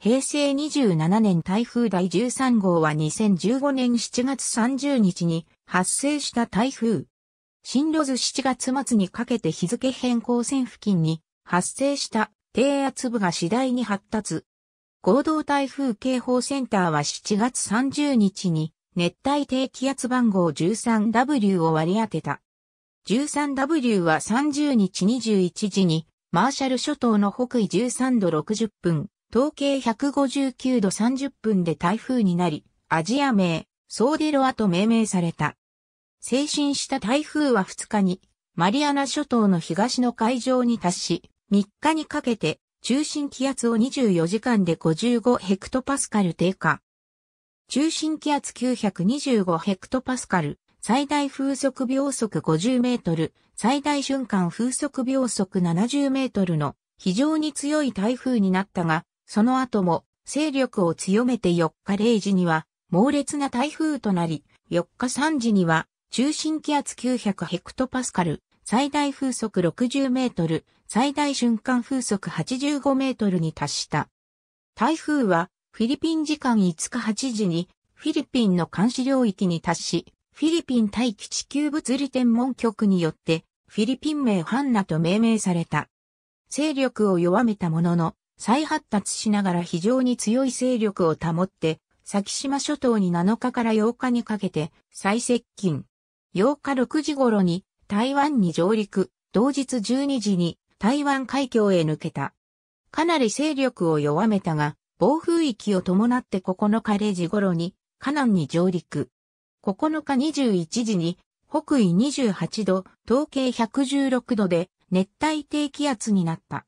平成27年台風第13号は2015年7月30日に発生した台風。進路図7月末にかけて日付変更線付近に発生した低圧部が次第に発達。合同台風警報センターは7月30日に熱帯低気圧番号 13W を割り当てた。13W は30日21時にマーシャル諸島の北緯13度60分、統計159度30分で台風になり、アジア名、ソーデロアと命名された。精神した台風は2日に、マリアナ諸島の東の海上に達し、3日にかけて、中心気圧を24時間で55ヘクトパスカル低下。中心気圧925ヘクトパスカル、最大風速秒速50メートル、最大瞬間風速秒速70メートルの非常に強い台風になったが、その後も勢力を強めて4日0時には猛烈な台風となり、4日3時には中心気圧900ヘクトパスカル、最大風速60メートル、最大瞬間風速85メートルに達した。台風はフィリピン時間5日8時にフィリピンの監視領域に達し、フィリピン大気地球物理天文局によってフィリピン名ハンナと命名された。勢力を弱めたものの、再発達しながら非常に強い勢力を保って、先島諸島に7日から8日にかけて最接近。8日6時頃に台湾に上陸、同日12時に台湾海峡へ抜けた。かなり勢力を弱めたが、暴風域を伴って9日0時頃に、カナンに上陸。9日21時に、北緯28度、統計116度で熱帯低気圧になった。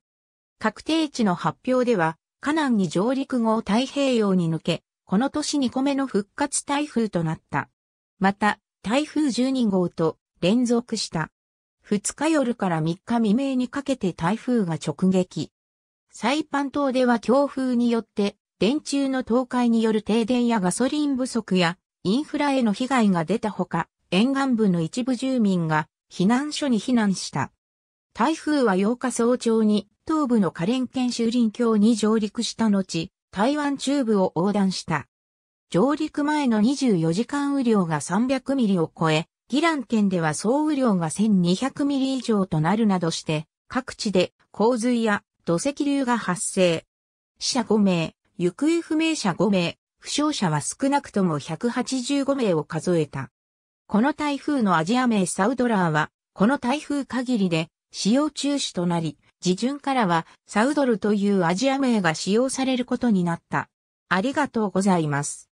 確定値の発表では、河南に上陸後太平洋に抜け、この年2個目の復活台風となった。また、台風12号と連続した。2日夜から3日未明にかけて台風が直撃。サイパン島では強風によって電柱の倒壊による停電やガソリン不足やインフラへの被害が出たほか、沿岸部の一部住民が避難所に避難した。台風は8日早朝に東部のカレン県州林峡に上陸した後、台湾中部を横断した。上陸前の24時間雨量が300ミリを超え、ギラン県では総雨量が1200ミリ以上となるなどして、各地で洪水や土石流が発生。死者5名、行方不明者5名、負傷者は少なくとも185名を数えた。この台風のアジア名サウドラーは、この台風限りで使用中止となり、時順からはサウドルというアジア名が使用されることになった。ありがとうございます。